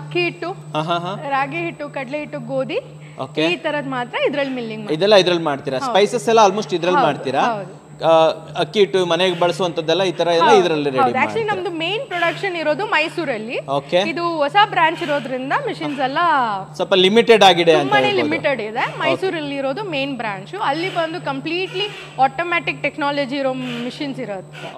ಅಕ್ಕಿ ಹಿಟ್ಟು ರಾಗಿ ಹಿಟ್ಟು ಕಡಲೆ ಹಿಟ್ಟು ಗೋಧಿ ಈ ತರದ್ ಮಾತ್ರ ಇದ್ರಲ್ಲಿ ಮಿಲ್ಲಿಂಗ್ ಇದೆಲ್ಲ ಇದ್ರಲ್ಲಿ ಮಾಡ್ತೀರಾ ಸ್ಪೈಸಸ್ ಎಲ್ಲ ಆಲ್ಮೋಸ್ಟ್ ಇದ್ರಲ್ಲಿ ಮಾಡ್ತೀರಾ ಅಕ್ಕಿ ಇಟ್ಟು ಮನೆಗೆ ಬಳಸುವಂತದ್ದೆಲ್ಲ ಈ ತರ ಎಲ್ಲ ಇದರಲ್ಲಿ ರೆಡಿ ಆಕ್ಚುಲಿ ನಮ್ದು ಮೇನ್ ಪ್ರೊಡಕ್ಷನ್ ಇರೋದು ಮೈಸೂರಲ್ಲಿ ಓಕೆ ಇದು ಹೊಸ ಬ್ರಾಂಚ್ ಇರೋದ್ರಿಂದ ಮಿಷಿನ್ಸ್ ಎಲ್ಲ ಸ್ವಲ್ಪ ಲಿಮಿಟೆಡ್ ಆಗಿದೆ ತುಂಬಾನೇ ಲಿಮಿಟೆಡ್ ಇದೆ ಮೈಸೂರಲ್ಲಿ ಇರೋದು ಮೇನ್ ಬ್ರಾಂಚ್ ಅಲ್ಲಿ ಬಂದು ಕಂಪ್ಲೀಟ್ಲಿ ಆಟೋಮ್ಯಾಟಿಕ್ ಟೆಕ್ನಾಲಜಿ ಇರೋ ಮಿಷಿನ್ಸ್ ಇರುತ್ತೆ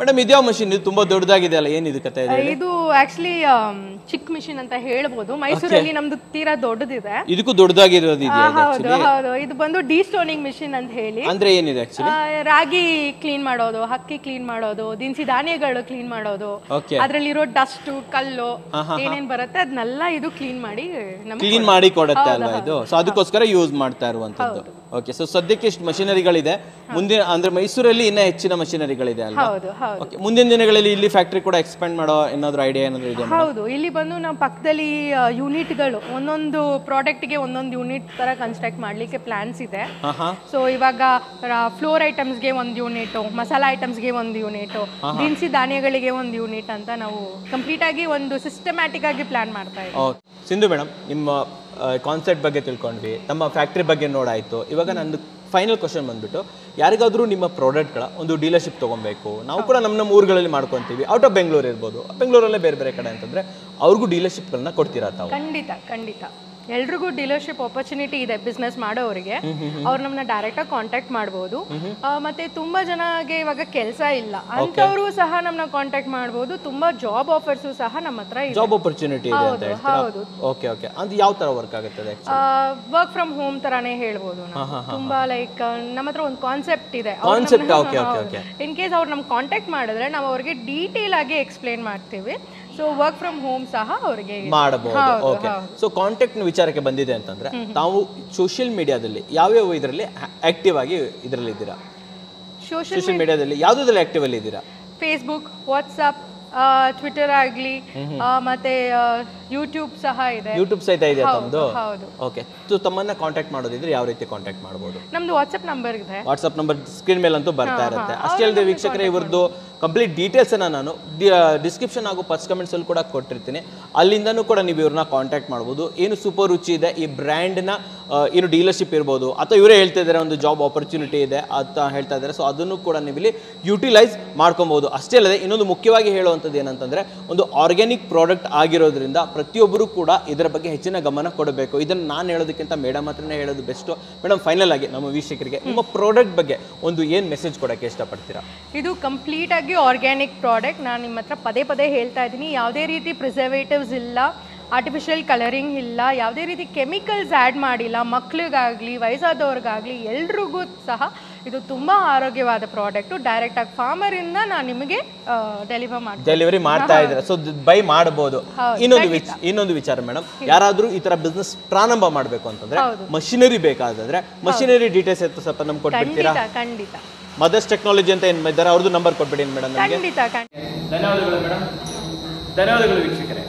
ಮೇಡಮ್ ಇದ್ಯಾವ ಮಷಿನ್ ಇದು ತುಂಬಾ ದೊಡ್ಡದಾಗಿದೆ ಅಲ್ಲ ಏನಿದೆ ಕತೆ ಇದೆ ಇದು ಆಕ್ಚುಲಿ um, ಚಿಕ್ಕ ಮಿಷಿನ್ ಅಂತ ಹೇಳ್ಬೋದು ಮೈಸೂರಲ್ಲಿ ನಮ್ದು ತೀರಾ ದೊಡ್ಡದಿದೆ ಇದಕ್ಕೂ ದೊಡ್ಡದಾಗಿರೋದು ಹೌದು ಹೌದು ಇದು ಬಂದು ಡಿ ಸ್ಟೋನಿಂಗ್ ಮಿಷಿನ್ ಅಂತ ಹೇಳಿ ಅಂದ್ರೆ ಏನಿದೆ ಆಕ್ಚುಲಿ ರಾಗಿ ಕ್ಲೀನ್ ಮಾಡೋದು ಹಕ್ಕಿ ಕ್ಲೀನ್ ಮಾಡೋದು ದಿನಸಿ ಧಾನ್ಯಗಳು ಕ್ಲೀನ್ ಮಾಡೋದು ಇರೋ ಡಸ್ಟ್ ಕಲ್ಲು ಏನೇನ್ ಬರುತ್ತೆ ಅದನ್ನೆಲ್ಲ ಇದು ಕ್ಲೀನ್ ಮಾಡಿ ಕ್ಲೀನ್ ಮಾಡಿ ಕೊಡುತ್ತೆ ಅಲ್ವಾ ಇದು ಸೊ ಅದಕ್ಕೋಸ್ಕರ ಯೂಸ್ ಮಾಡ್ತಾ ಇರುವಂತದ್ದು ಓಕೆ ಸೊ ಸದ್ಯಕ್ಕೆ ಇಷ್ಟು ಮಷಿನರಿಗಳಿದೆ ಮುಂದಿನ ಅಂದ್ರೆ ಮೈಸೂರಲ್ಲಿ ಇನ್ನ ಹೆಚ್ಚಿನ ಮಷಿನರಿಗಳಿದೆ ಓಕೆ ಮುಂದಿನ ದಿನಗಳಲ್ಲಿ ಇಲ್ಲಿ ಫ್ಯಾಕ್ಟರಿ ಕೂಡ ಎಕ್ಸ್ಪ್ಯಾಂಡ್ ಮಾಡೋ ಏನಾದ್ರು ಐಡಿಯಾ ಏನಾದ್ರು ಇದೆ ಹೌದು ಇಲ್ಲಿ ಬಂದು ನಾವು ಪಕ್ಕದಲ್ಲಿ ಯೂನಿಟ್ಗಳು ಒಂದೊಂದು ಪ್ರಾಡಕ್ಟ್ ಗೆ ಒಂದೊಂದು ಯೂನಿಟ್ ತರ ಕನ್ಸ್ಟ್ರಕ್ಟ್ ಮಾಡ್ಲಿಕ್ಕೆ ಪ್ಲಾನ್ಸ್ ಇದೆ ಸೊ ಇವಾಗ ಫ್ಲೋರ್ ಐಟಮ್ಸ್ ಗೆ ಒಂದು ಯೂನಿಟ್ ಮಸಾಲ ಗೆ ಒಂದು ಯೂನಿಟ್ ದಿನಸಿ ಧಾನ್ಯಗಳಿಗೆ ಒಂದು ಯೂನಿಟ್ ಅಂತ ನಾವು ಕಂಪ್ಲೀಟ್ ಆಗಿ ಒಂದು ಸಿಸ್ಟಮ್ಯಾಟಿಕ್ ಆಗಿ ಪ್ಲಾನ್ ಮಾಡ್ತಾ ಇದ್ದೀವಿ ಸಿಂಧು ಮೇಡಮ್ ನಿಮ್ಮ ಕಾನ್ಸೆಪ್ಟ್ ಬಗ್ಗೆ ತಿಳ್ಕೊಂಡ್ವಿ ನಮ್ಮ ಫ್ಯಾಕ್ಟ್ರಿ ಬಗ್ಗೆ ನೋಡಾಯಿತು ಇವಾಗ ನಂದು ಫೈನಲ್ ಕ್ವಶನ್ ಬಂದ್ಬಿಟ್ಟು ಯಾರಿಗಾದರೂ ನಿಮ್ಮ ಪ್ರಾಡಕ್ಟ್ಗಳ ಒಂದು ಡೀಲರ್ಶಿಪ್ ತೊಗೊಬೇಕು ನಾವು ಕೂಡ ನಮ್ಮ ನಮ್ಮ ಊರುಗಳಲ್ಲಿ ಮಾಡ್ಕೊತೀವಿ ಔಟ್ ಆಫ್ ಬೆಂಗಳೂರು ಇರ್ಬೋದು ಬೆಂಗಳೂರಲ್ಲೇ ಬೇರೆ ಬೇರೆ ಕಡೆ ಅಂತಂದರೆ ಅವ್ರಿಗೂ ಡೀಲರ್ಶಿಪ್ಗಳನ್ನ ಕೊಡ್ತೀರಾ ತಾವು ಖಂಡಿತ ಖಂಡಿತ ಎಲ್ರಿಗೂ ಡೀಲರ್ಶಿಪ್ ಆಪರ್ಚುನಿಟಿ ಇದೆ ಬಿಸ್ನೆಸ್ ಮಾಡೋರಿಗೆ ಅವ್ರು ನಮ್ಮನ್ನ ಆಗಿ ಕಾಂಟ್ಯಾಕ್ಟ್ ಮಾಡಬಹುದು ಮತ್ತೆ ತುಂಬಾ ಜನಗೆ ಇವಾಗ ಕೆಲಸ ಇಲ್ಲ ಅಂತವರು ಸಹ ನಮ್ಮನ್ನ ಕಾಂಟ್ಯಾಕ್ಟ್ ಮಾಡಬಹುದು ತುಂಬಾ ಜಾಬ್ ಆಫರ್ಸ್ ಸಹ ನಮ್ಮ ಹತ್ರ ಇದೆ ಜಾಬ್ ಆಪರ್ಚುನಿಟಿ ಇದೆ ಅಂತ ಹೌದು ಓಕೆ ಓಕೆ ಯಾವ ತರ ವರ್ಕ್ ಆಗುತ್ತೆ ವರ್ಕ್ ಫ್ರಮ್ ಹೋಮ್ ತರಾನೇ ಹೇಳ್ಬಹುದು ನಾವು ತುಂಬಾ ಲೈಕ್ ನಮ್ಮ ಹತ್ರ ಒಂದು ಕಾನ್ಸೆಪ್ಟ್ ಇದೆ concept okay okay in case ಅವ್ರು ನಮ್ಮ ಕಾಂಟ್ಯಾಕ್ಟ್ ಮಾಡಿದ್ರೆ ನಾವು ಅವ್ರಿಗೆ ಡೀಟೇಲ್ ಆಗಿ ಎಕ್ಸ್ಪ್ಲೇನ್ ಮಾಡ್ತೀವಿ ಸೊ ವರ್ಕ್ ಫ್ರಮ್ ಹೋಮ್ ಸಹ ಅವರಿಗೆ ಮಾಡಬಹುದು ಓಕೆ ಸೊ ಕಾಂಟ್ಯಾಕ್ಟ್ ವಿಚಾರಕ್ಕೆ ಬಂದಿದೆ ಅಂತಂದ್ರೆ ನಾವು ಸೋಷಿಯಲ್ ಮೀಡಿಯಾದಲ್ಲಿ ಯಾವ್ಯಾವ ಇದರಲ್ಲಿ ಆಕ್ಟಿವ್ ಆಗಿ ಇದರಲ್ಲಿ ಇದ್ದೀರಾ ಸೋಷಿಯಲ್ ಮೀಡಿಯಾದಲ್ಲಿ ಯಾವುದ್ರಲ್ಲಿ ಆಕ್ಟಿವ್ ಅಲ್ಲಿ ಇದ್ದೀರಾ ಫೇಸ್ಬುಕ್ ವಾಟ್ಸ್ಆಪ್ ಟ್ವಿಟರ್ ಆಗಲಿ ಮತ್ತೆ ಯೂಟ್ಯೂಬ್ ಸಹ ಇದೆ ಯೂಟ್ಯೂಬ್ ಸಹಿತ ಇದೆ ತಮ್ಮದು ಹೌದು ಓಕೆ ಸೊ ತಮ್ಮನ್ನ ಕಾಂಟ್ಯಾಕ್ಟ್ ಮಾಡೋದಿದ್ರೆ ಯಾವ ರೀತಿ ಕಾಂಟ್ಯಾಕ್ಟ್ ಮಾಡಬಹುದು ನಮ್ದು ವಾಟ್ಸ್ಆಪ್ ನಂಬರ್ ಇದೆ ವಾಟ್ಸ್ಆಪ್ ನಂಬರ್ ಸ್ಕ್ರೀನ್ ಮೇಲೆ ಅಂತೂ ಬರ್ತಾ ಇರುತ್ತೆ ಅಷ್ಟೇ ಅಲ್ಲದೆ ವೀಕ್ಷಕರೇ ಇವ್ರದ್ದು ಕಂಪ್ಲೀಟ್ ಡೀಟೇಲ್ಸ್ ಅನ್ನ ನಾನು ಡಿಸ್ಕ್ರಿಪ್ಷನ್ ಹಾಗೂ ಫಸ್ಟ್ ಅಲ್ಲಿ ಕೂಡ ಕೊಟ್ಟಿರ್ತೀನಿ ಅಲ್ಲಿಂದನೂ ಕೂಡ ನೀವು ಇವ್ರನ್ನ ಕಾಂಟ್ಯಾಕ್ಟ್ ಮಾಡಬಹುದು ಏನು ಸೂಪರ್ ರುಚಿ ಇದೆ ಈ ಬ್ರ್ಯಾಂಡ್ನ ಏನು ಡೀಲರ್ಶಿಪ್ ಇರ್ಬೋದು ಅಥವಾ ಇವರೇ ಹೇಳ್ತಾ ಇದ್ದಾರೆ ಒಂದು ಜಾಬ್ ಆಪರ್ಚುನಿಟಿ ಇದೆ ಅಂತ ಹೇಳ್ತಾ ಇದ್ದಾರೆ ಸೊ ಅದನ್ನು ಕೂಡ ನೀವಿಲ್ಲಿ ಯುಟಿಲೈಸ್ ಮಾಡ್ಕೊಬೋದು ಅಷ್ಟೇ ಅಲ್ಲದೆ ಇನ್ನೊಂದು ಮುಖ್ಯವಾಗಿ ಹೇಳುವಂಥದ್ದು ಏನಂತಂದ್ರೆ ಒಂದು ಆರ್ಗ್ಯಾನಿಕ್ ಪ್ರಾಡಕ್ಟ್ ಆಗಿರೋದ್ರಿಂದ ಪ್ರತಿಯೊಬ್ಬರೂ ಕೂಡ ಇದರ ಬಗ್ಗೆ ಹೆಚ್ಚಿನ ಗಮನ ಕೊಡಬೇಕು ಇದನ್ನು ನಾನು ಹೇಳೋದಕ್ಕಿಂತ ಮೇಡಮ್ ಹತ್ರನೇ ಹೇಳೋದು ಬೆಸ್ಟು ಮೇಡಮ್ ಫೈನಲ್ ಆಗಿ ನಮ್ಮ ವೀಕ್ಷಕರಿಗೆ ನಿಮ್ಮ ಪ್ರಾಡಕ್ಟ್ ಬಗ್ಗೆ ಒಂದು ಏನು ಮೆಸೇಜ್ ಕೊಡೋಕ್ಕೆ ಇಷ್ಟಪಡ್ತೀರಾ ಇದು ಕಂಪ್ಲೀಟಾಗಿ ಆರ್ಗ್ಯಾನಿಕ್ ಪ್ರಾಡಕ್ಟ್ ನಾನು ನಿಮ್ಮ ಹತ್ರ ಪದೇ ಪದೇ ಹೇಳ್ತಾ ಇದ್ದೀನಿ ಯಾವುದೇ ರೀತಿ ಪ್ರಿಸರ್ವೇಟಿವ್ಸ್ ಇಲ್ಲ ಆರ್ಟಿಫಿಷಿಯಲ್ ಕಲರಿಂಗ್ ಇಲ್ಲ ಯಾವುದೇ ರೀತಿ ಕೆಮಿಕಲ್ಸ್ ಆ್ಯಡ್ ಮಾಡಿಲ್ಲ ಮಕ್ಕಳಿಗಾಗಲಿ ವಯಸ್ಸಾದವ್ರಿಗಾಗಲಿ ಎಲ್ರಿಗೂ ಸಹ ಇದು ತುಂಬ ಆರೋಗ್ಯವಾದ ಪ್ರಾಡಕ್ಟು ಡೈರೆಕ್ಟಾಗಿ ಫಾರ್ಮರಿಂದ ನಾನು ನಿಮಗೆ ಡೆಲಿವರ್ ಮಾಡ್ತೀನಿ ಡೆಲಿವರಿ ಮಾಡ್ತಾ ಇದ್ದಾರೆ ಸೊ ಬೈ ಮಾಡಬಹುದು ಇನ್ನೊಂದು ಇನ್ನೊಂದು ವಿಚಾರ ಮೇಡಮ್ ಯಾರಾದರೂ ಈ ಥರ ಬಿಸ್ನೆಸ್ ಪ್ರಾರಂಭ ಮಾಡಬೇಕು ಅಂತಂದ್ರೆ ಮಷಿನರಿ ಬೇಕಾದ್ರೆ ಮಷಿನರಿ ಡೀಟೇಲ್ಸ್ ಇತ್ತು ಸ್ವಲ್ಪ ನಮ್ಗೆ ಕೊಟ್ಬಿಡ್ತೀರಾ ಖಂಡಿತ ಮದರ್ಸ್ ಟೆಕ್ನಾಲಜಿ ಅಂತ ಏನು ಇದ್ದಾರೆ ಅವ್ರದ್ದು ನಂಬರ್ ಕೊಟ್ಬಿಡಿ ಮೇಡಮ್ ಧನ್ಯವಾದಗಳು ಮೇಡಮ್ ಧನ್ಯವಾದಗಳು ವೀಕ್ಷಕರೇ